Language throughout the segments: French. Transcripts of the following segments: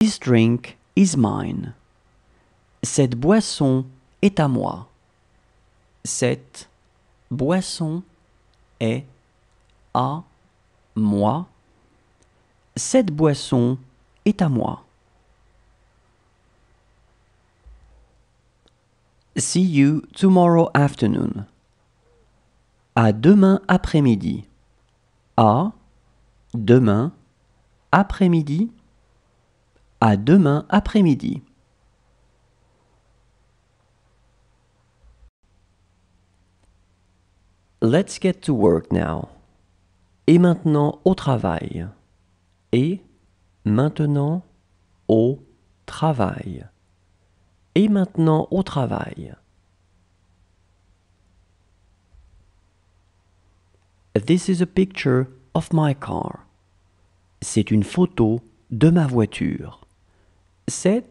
This drink is mine. Cette boisson est à moi. Cette boisson est à moi. Cette boisson est à moi. See you tomorrow afternoon. À demain après-midi. À demain après-midi. À demain après-midi. Let's get to work now. Et maintenant au travail. Et maintenant au travail. Et maintenant au travail. This is a picture of my car. C'est une photo de ma voiture. C'est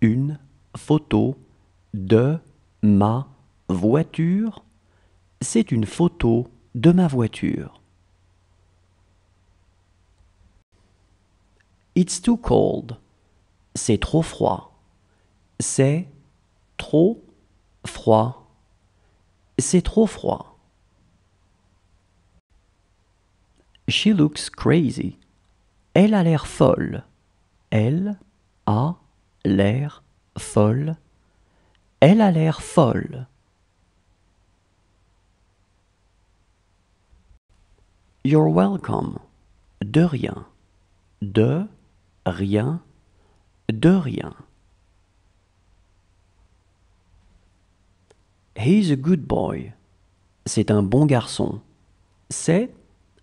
une photo de ma voiture. C'est une photo de ma voiture. It's too cold. C'est trop froid. C'est trop froid. C'est trop froid. She looks crazy. Elle a l'air folle. Elle a l'air folle. Elle a l'air folle. You're welcome. De rien. De rien. De rien. He's a good boy. C'est un bon garçon. C'est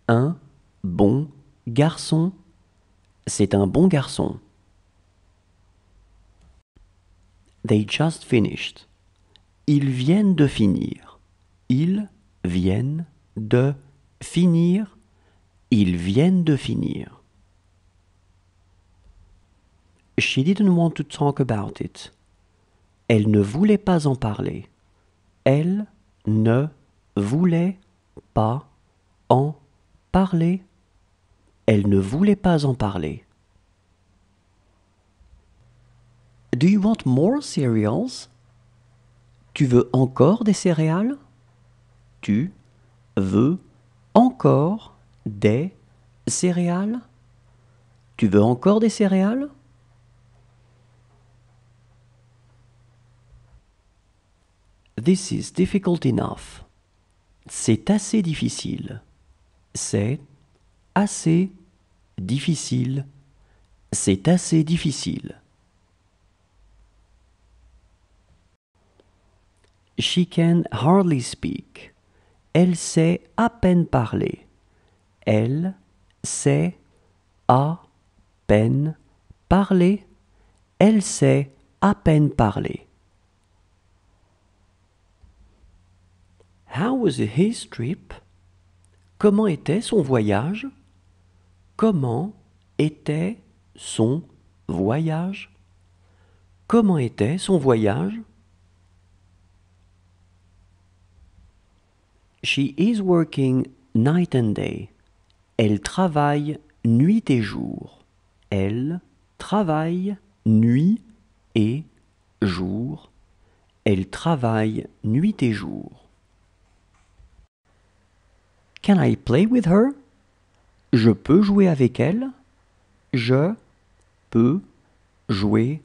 un bon garçon. C'est un bon garçon. They just finished. Ils viennent de finir. Ils viennent de finir. Ils viennent de finir. She didn't want to talk about it. Elle ne voulait pas en parler. Elle ne voulait pas en parler. Elle ne voulait pas en parler. Do you want more cereals? Tu veux encore des céréales? Tu veux encore des céréales? Tu veux encore des céréales? This is difficult enough. C'est assez difficile. C'est assez difficile. C'est assez difficile. She can hardly speak. Elle sait à peine parler. Elle sait à peine parler. Elle sait à peine parler. How was his trip? Comment était son voyage? Comment était son voyage? Comment était son voyage? She is working night and day. Elle travaille nuit et jour. Elle travaille nuit et jour. Elle travaille nuit et jour. Can I play with her? Je peux jouer avec elle. Je peux jouer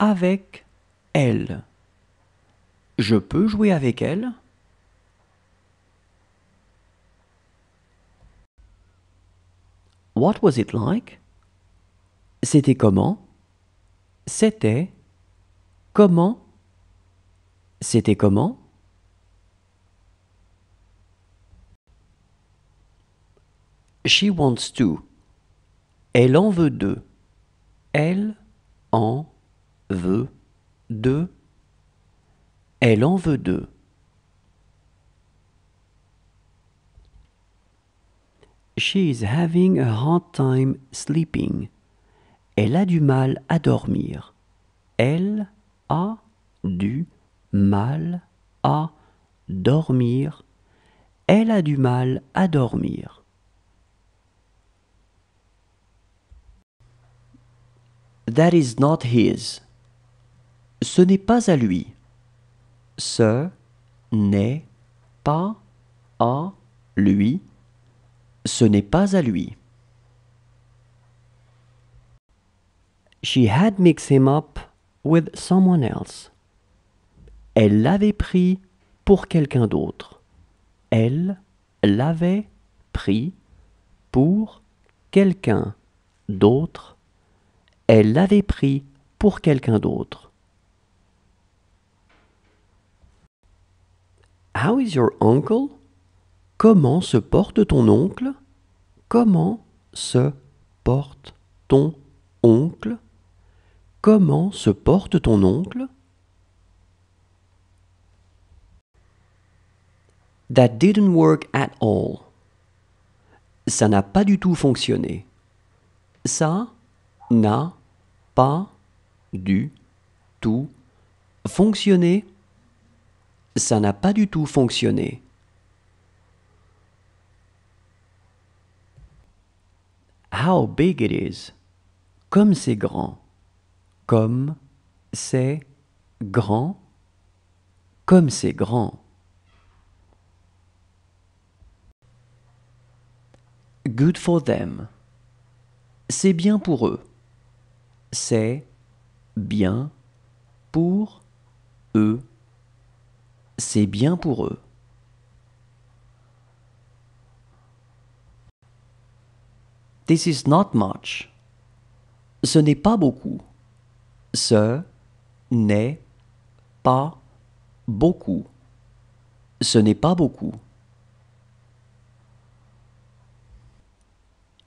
avec elle. Je peux jouer avec elle. What was it like? C'était comment? C'était comment? C'était comment? She wants to. Elle en veut deux. Elle en veut deux. Elle en veut deux. She is having a hard time sleeping. Elle a du mal à dormir. Elle a du mal à dormir. Elle a du mal à dormir. That is not his. Ce n'est pas à lui. Ce n'est pas à lui ce n'est pas à lui. She had mixed him up with someone else. Elle l'avait pris pour quelqu'un d'autre. Elle l'avait pris pour quelqu'un d'autre. Elle l'avait pris pour quelqu'un d'autre. How is your uncle? Comment se porte ton oncle Comment se porte ton oncle Comment se porte ton oncle That didn't work at all. Ça n'a pas du tout fonctionné. Ça n'a pas du tout fonctionné. Ça n'a pas du tout fonctionné. How big it is. Comme c'est grand. Comme c'est grand. Comme c'est grand. Good for them. C'est bien pour eux. C'est bien pour eux. C'est bien pour eux. This is not much. Ce n'est pas beaucoup. Ce n'est pas beaucoup. Ce n'est pas beaucoup.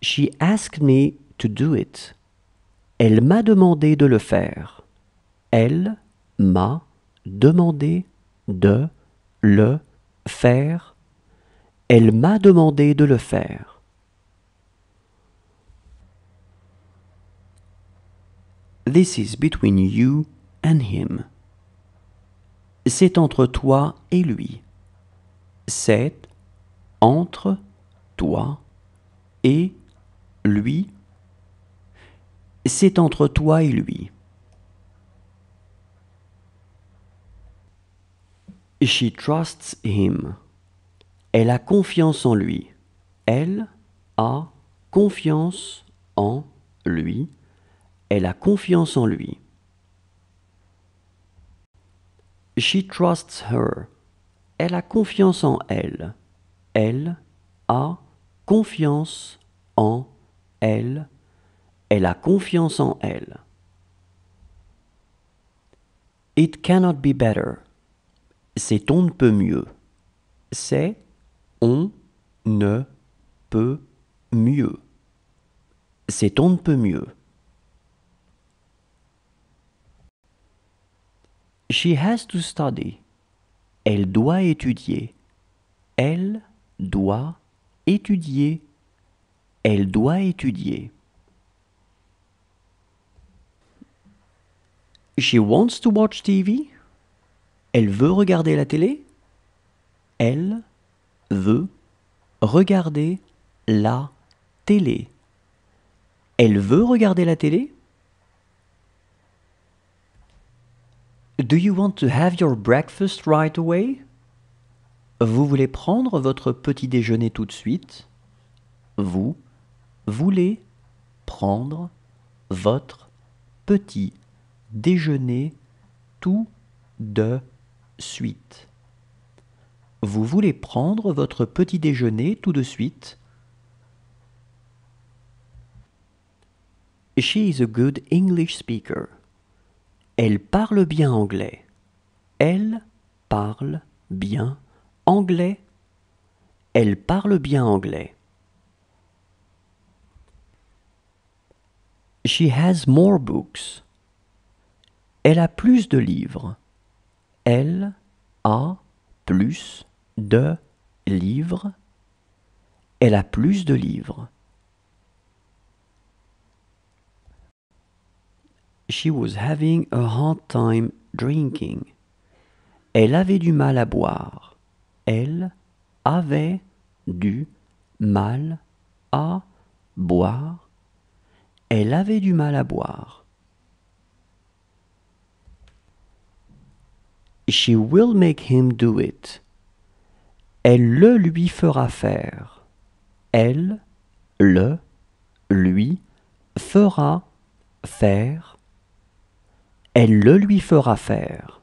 She asked me to do it. Elle m'a demandé de le faire. Elle m'a demandé de le faire. Elle m'a demandé de le faire. This is between you and him. C'est entre toi et lui. C'est entre toi et lui. C'est entre toi et lui. She trusts him. Elle a confiance en lui. Elle a confiance en lui. Elle a confiance en lui. She trusts her. Elle a confiance en elle. Elle a confiance en elle. Elle a confiance en elle. It cannot be better. C'est on ne peut mieux. C'est on ne peut mieux. C'est on ne peut mieux. She has to study. Elle doit étudier. Elle doit étudier. Elle doit étudier. She wants to watch TV. Elle veut regarder la télé. Elle veut regarder la télé. Elle veut regarder la télé. Do you want to have your breakfast right away? Vous voulez prendre votre petit déjeuner tout de suite? Vous voulez prendre votre petit déjeuner tout de suite. Vous voulez prendre votre petit déjeuner tout de suite? She is a good English speaker. Elle parle bien anglais. Elle parle bien anglais. Elle parle bien anglais. She has more books. Elle a plus de livres. Elle a plus de livres. Elle a plus de livres. She was having a hard time drinking. Elle avait du mal à boire. Elle avait du mal à boire. Elle avait du mal à boire. She will make him do it. Elle le lui fera faire. Elle le lui fera faire elle le lui fera faire.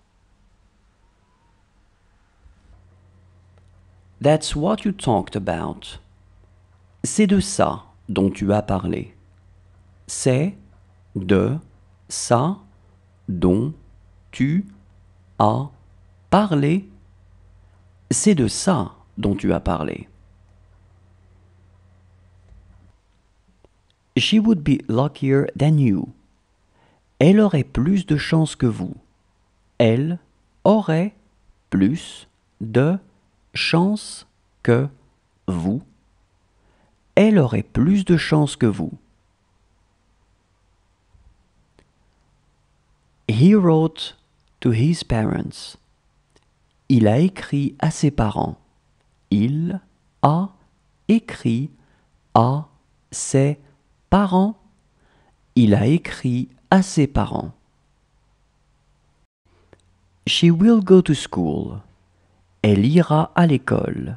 That's what you talked about. C'est de ça dont tu as parlé. C'est de ça dont tu as parlé. C'est de ça dont tu as parlé. She would be luckier than you elle aurait plus de chance que vous. Elle aurait plus de chance que vous. Elle aurait plus de chance que vous. He wrote to his parents. Il a écrit à ses parents. Il a écrit à ses parents. Il a écrit à ses parents. She will go to school. Elle ira à l'école.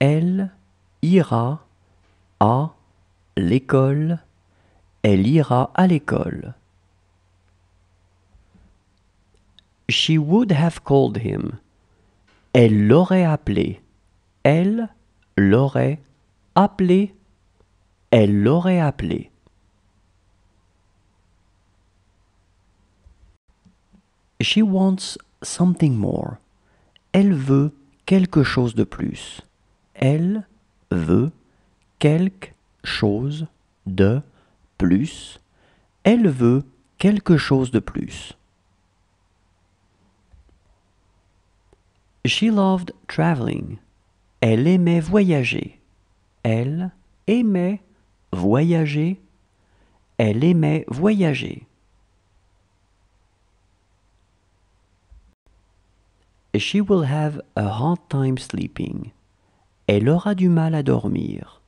Elle ira à l'école. Elle ira à l'école. She would have called him. Elle l'aurait appelé. Elle l'aurait appelé. Elle l'aurait appelé. She wants something more. Elle veut quelque chose de plus. Elle veut quelque chose de plus. Elle veut quelque chose de plus. She loved travelling. Elle aimait voyager. Elle aimait voyager. Elle aimait voyager. She will have a hard time sleeping. Elle aura du mal à dormir.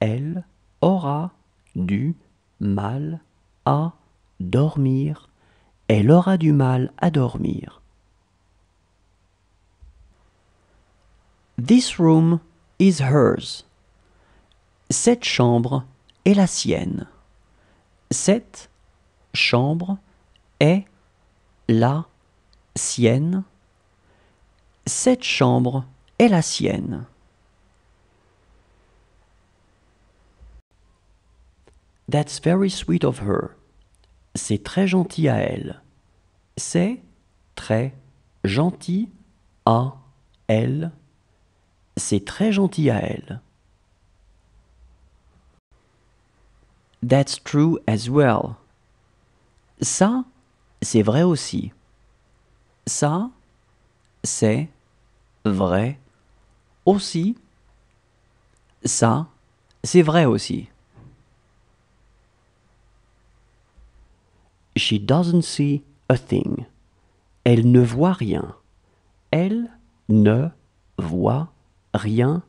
Elle aura du mal à dormir. Elle aura du mal à dormir. This room is hers. Cette chambre est la sienne. Cette chambre est la sienne cette chambre est la sienne. That's very sweet of her. C'est très gentil à elle. C'est très gentil à elle. C'est très gentil à elle. That's true as well. Ça, c'est vrai aussi. Ça, c'est vrai. Aussi, ça, c'est vrai aussi. She doesn't see a thing. Elle ne voit rien. Elle ne voit rien.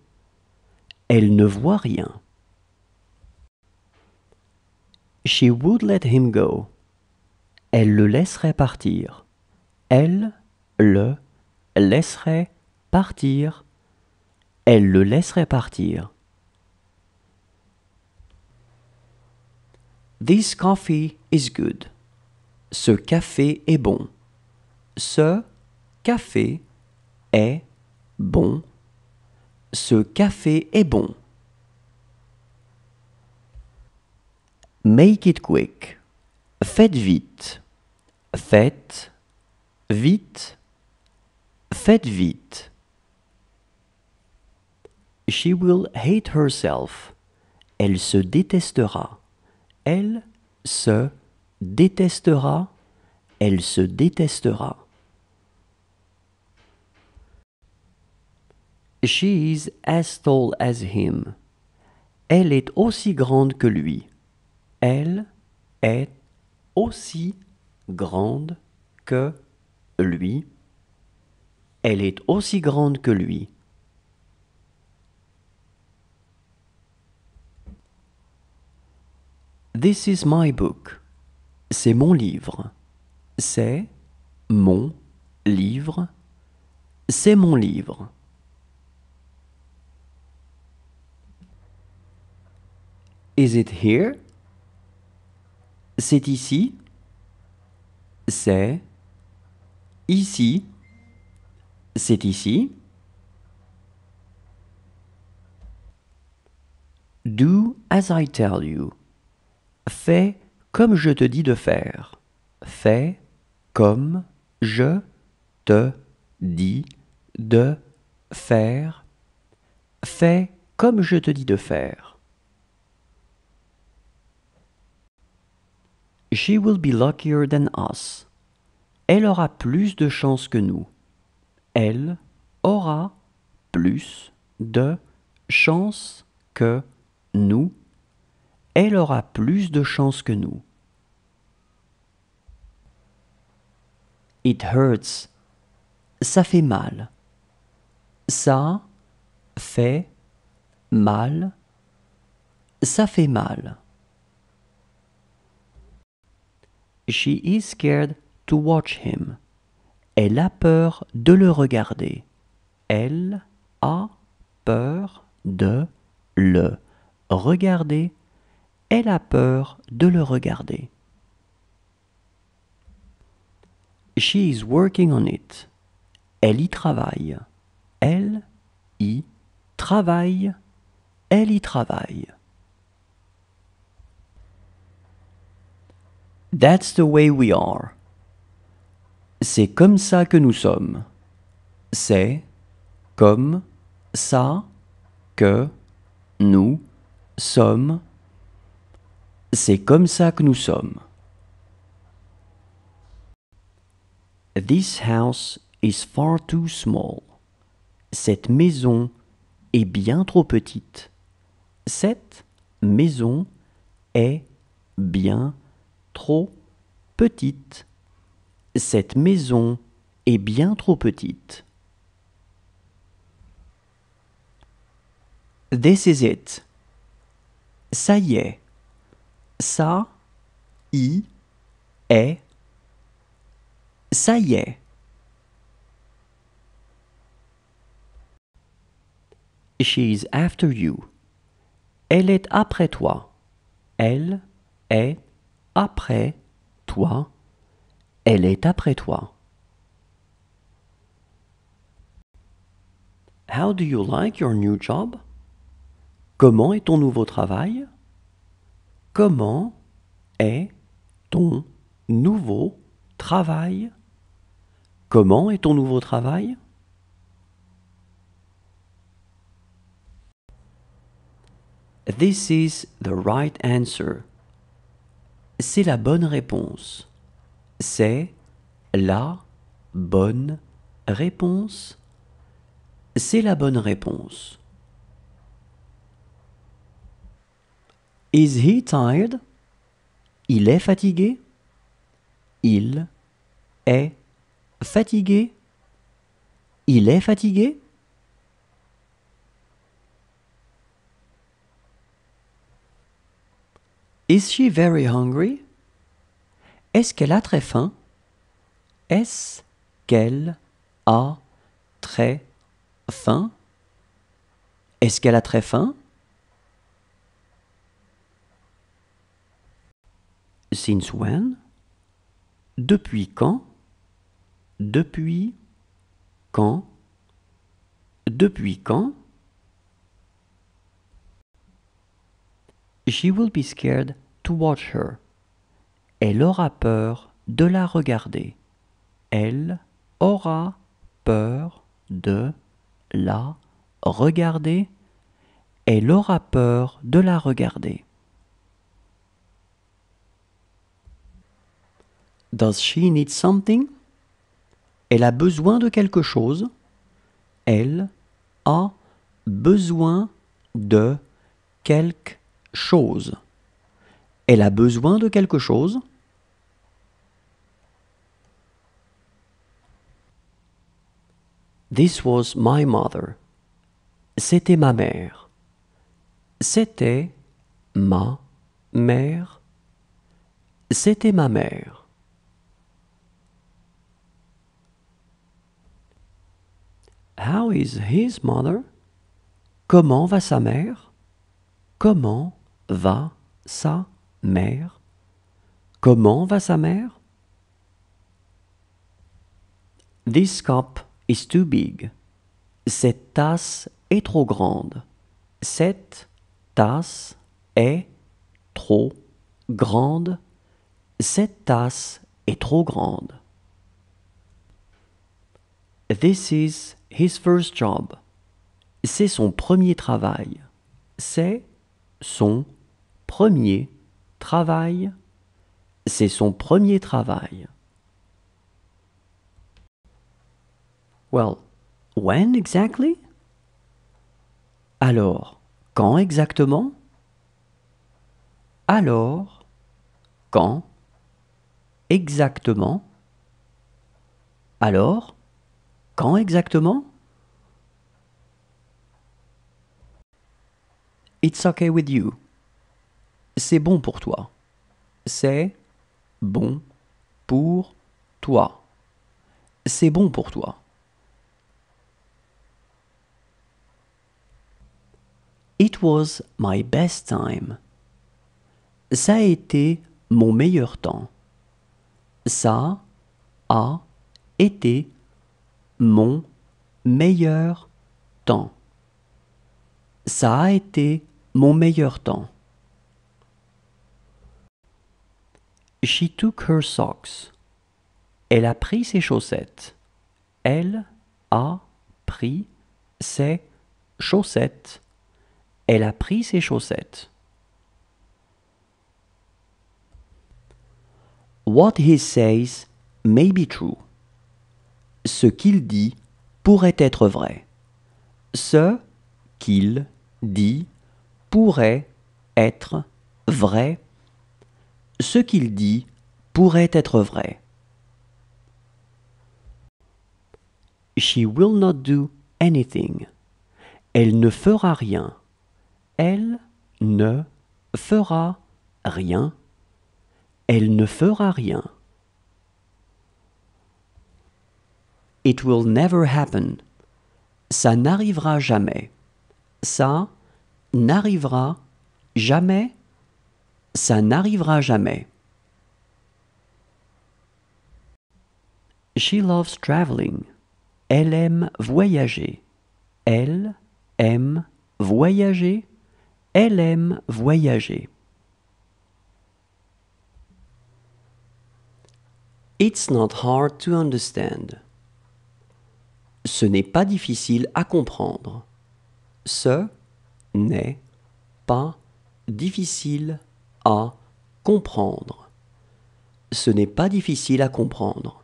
Elle ne voit rien. She would let him go. Elle le laisserait partir. Elle le laisserait partir, elle le laisserait partir. This coffee is good. Ce café est bon. Ce café est bon. Ce café est bon. Make it quick. Faites vite. Faites vite. Faites vite. She will hate herself. Elle se détestera. Elle se détestera. Elle se détestera. She is as tall as him. Elle est aussi grande que lui. Elle est aussi grande que lui. Elle est aussi grande que lui. This is my book. C'est mon livre. C'est mon livre. C'est mon livre. Is it here? C'est ici. C'est ici. C'est ici. Do as I tell you. Fais comme je te dis de faire. Fais comme je te dis de faire. Fais comme je te dis de faire. She will be luckier than us. Elle aura plus de chance que nous. Elle aura plus de chance que nous elle aura plus de chance que nous. It hurts. Ça fait mal. Ça fait mal. Ça fait mal. She is scared to watch him. Elle a peur de le regarder. Elle a peur de le regarder elle a peur de le regarder. She is working on it. Elle y travaille. Elle y travaille. Elle y travaille. That's the way we are. C'est comme ça que nous sommes. C'est comme ça que nous sommes. C'est comme ça que nous sommes. This house is far too small. Cette maison est bien trop petite. Cette maison est bien trop petite. Cette maison est bien trop petite. This is it. Ça y est ça y est. Ça y est. She's after you. Elle est après toi. Elle est après toi. Elle est après toi. How do you like your new job? Comment est ton nouveau travail? Comment est ton nouveau travail Comment est ton nouveau travail This is the right answer. C'est la bonne réponse. C'est la bonne réponse. C'est la bonne réponse. Is he tired? Il est fatigué. Il est fatigué. Il est fatigué. Is she very hungry? Est-ce qu'elle a très faim? Est-ce qu'elle a très faim? Est-ce qu'elle a très faim? Since when Depuis quand Depuis quand Depuis quand She will be scared to watch her. Elle aura peur de la regarder. Elle aura peur de la regarder. Elle aura peur de la regarder. Does she need something? Elle a besoin de quelque chose. Elle a besoin de quelque chose. Elle a besoin de quelque chose. This was my mother. C'était ma mère. C'était ma mère. C'était ma mère. How is his mother? Comment va sa mère? Comment va sa mère? Comment va sa mère? This cup is too big. Cette tasse est trop grande. Cette tasse est trop grande. Cette tasse est trop grande. This is his first job. C'est son premier travail. C'est son premier travail. C'est son premier travail. Well, when exactly? Alors, quand exactement? Alors, quand exactement? Alors, quand exactement It's okay with you. C'est bon pour toi. C'est bon pour toi. C'est bon pour toi. It was my best time. Ça a été mon meilleur temps. Ça a été mon meilleur temps. Ça a été mon meilleur temps. She took her socks. Elle a pris ses chaussettes. Elle a pris ses chaussettes. Elle a pris ses chaussettes. What he says may be true ce qu'il dit pourrait être vrai. Ce qu'il dit pourrait être vrai. Ce qu'il dit pourrait être vrai. She will not do anything. Elle ne fera rien. Elle ne fera rien. Elle ne fera rien. It will never happen. Ça n'arrivera jamais. Ça n'arrivera jamais. Ça n'arrivera jamais. She loves travelling. Elle aime voyager. Elle aime voyager. Elle aime voyager. It's not hard to understand. Ce n'est pas difficile à comprendre. Ce n'est pas difficile à comprendre. Ce n'est pas difficile à comprendre.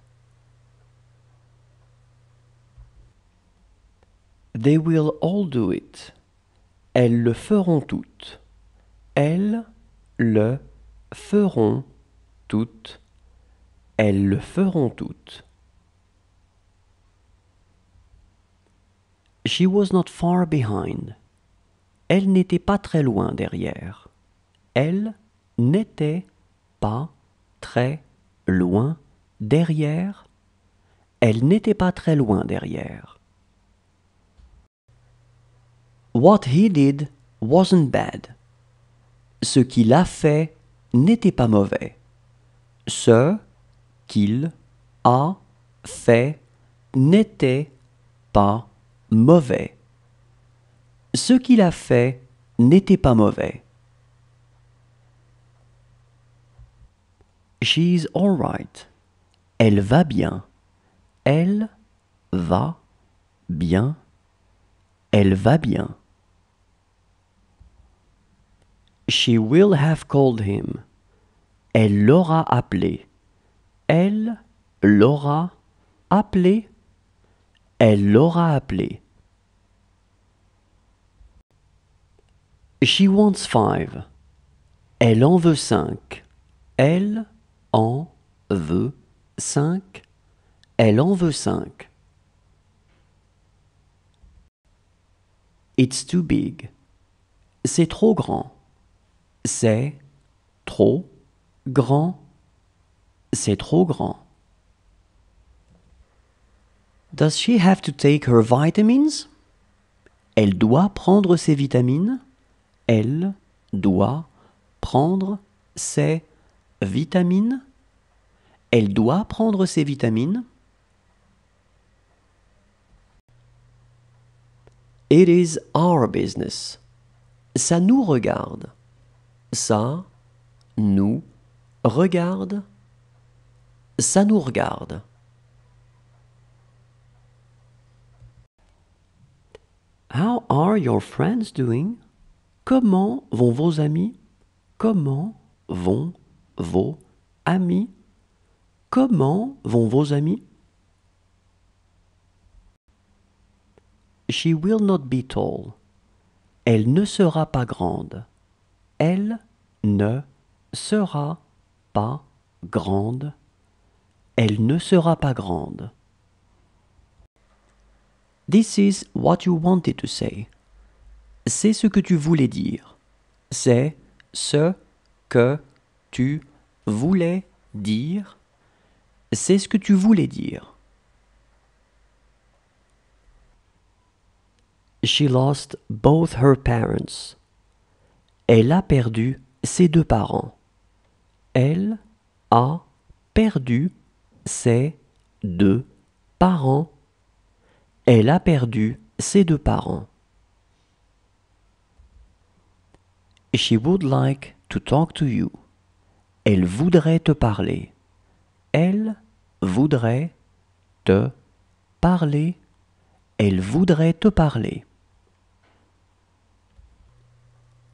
They will all do it. Elles le feront toutes. Elles le feront toutes. Elles le feront toutes. She was not far behind. Elle n'était pas très loin derrière. Elle n'était pas très loin derrière. Elle n'était pas très loin derrière. What he did wasn't bad. Ce qu'il a fait n'était pas mauvais. Ce qu'il a fait n'était pas mauvais. Ce qu'il a fait n'était pas mauvais. She's alright. Elle va bien. Elle va bien. Elle va bien. She will have called him. Elle l'aura appelé. Elle l'aura appelé. Elle l'aura appelé. She wants five. Elle en veut cinq. Elle en veut cinq. Elle en veut cinq. It's too big. C'est trop grand. C'est trop grand. C'est trop grand. Does she have to take her vitamins? Elle doit prendre ses vitamines elle doit prendre ses vitamines Elle doit prendre ses vitamines It is our business. Ça nous regarde. Ça nous regarde. Ça nous regarde. How are your friends doing? Comment vont vos amis Comment vont vos amis Comment vont vos amis She will not be tall. Elle ne sera pas grande. Elle ne sera pas grande. Elle ne sera pas grande. This is what you wanted to say c'est ce que tu voulais dire. C'est ce que tu voulais dire. C'est ce que tu voulais dire. She lost both her parents. Elle a perdu ses deux parents. Elle a perdu ses deux parents. Elle a perdu ses deux parents. She would like to talk to you. Elle voudrait te parler. Elle voudrait te parler. Elle voudrait te parler.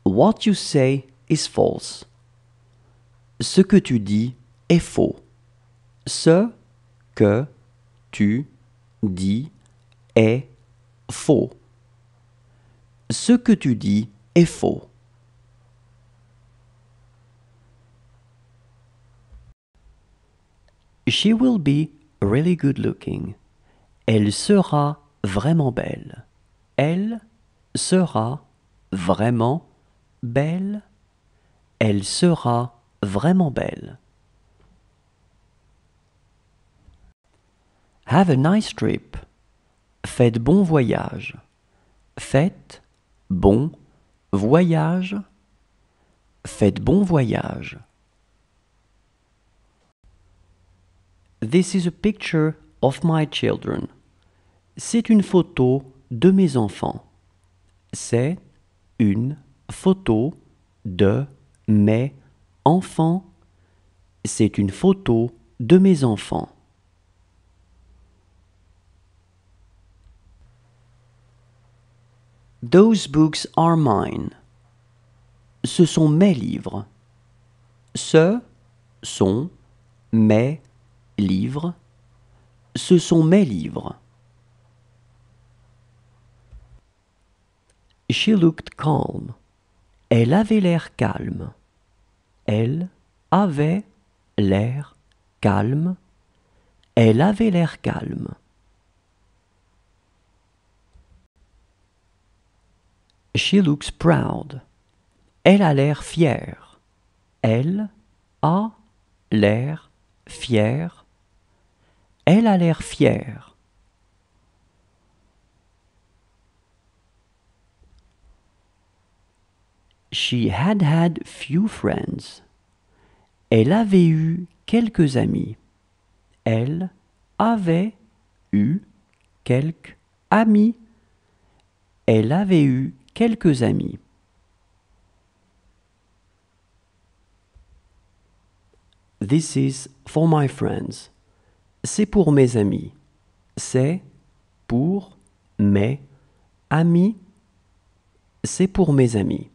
What you say is false. Ce que tu dis est faux. Ce que tu dis est faux. Ce que tu dis est faux. She will be really good looking. Elle sera vraiment belle. Elle sera vraiment belle. Elle sera vraiment belle. Have a nice trip. Faites bon voyage. Faites bon voyage. Faites bon voyage. This is a picture of my children. C'est une photo de mes enfants. C'est une photo de mes enfants. C'est une photo de mes enfants. Those books are mine. Ce sont mes livres. Ce sont mes livres. Ce sont mes livres. She looked calm. Elle avait l'air calme. Elle avait l'air calme. Elle avait l'air calme. She looks proud. Elle a l'air fière. Elle a l'air fière. Elle a l'air fière. She had had few friends. Elle avait eu quelques amis. Elle avait eu quelques amis. Elle avait eu quelques amis. This is for my friends. C'est pour mes amis. C'est pour mes amis. C'est pour mes amis.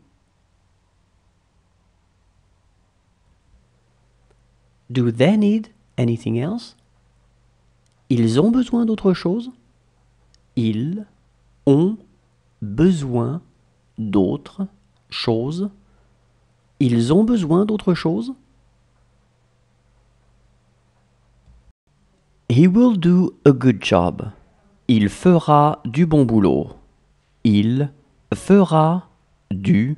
Do they need anything else? Ils ont besoin d'autre chose? Ils ont besoin d'autre chose? Ils ont besoin d'autre chose? He will do a good job. Il fera du bon boulot. Il fera du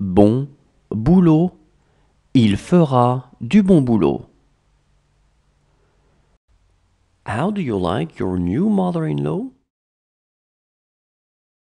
bon boulot. Il fera du bon boulot. How do you like your new mother-in-law?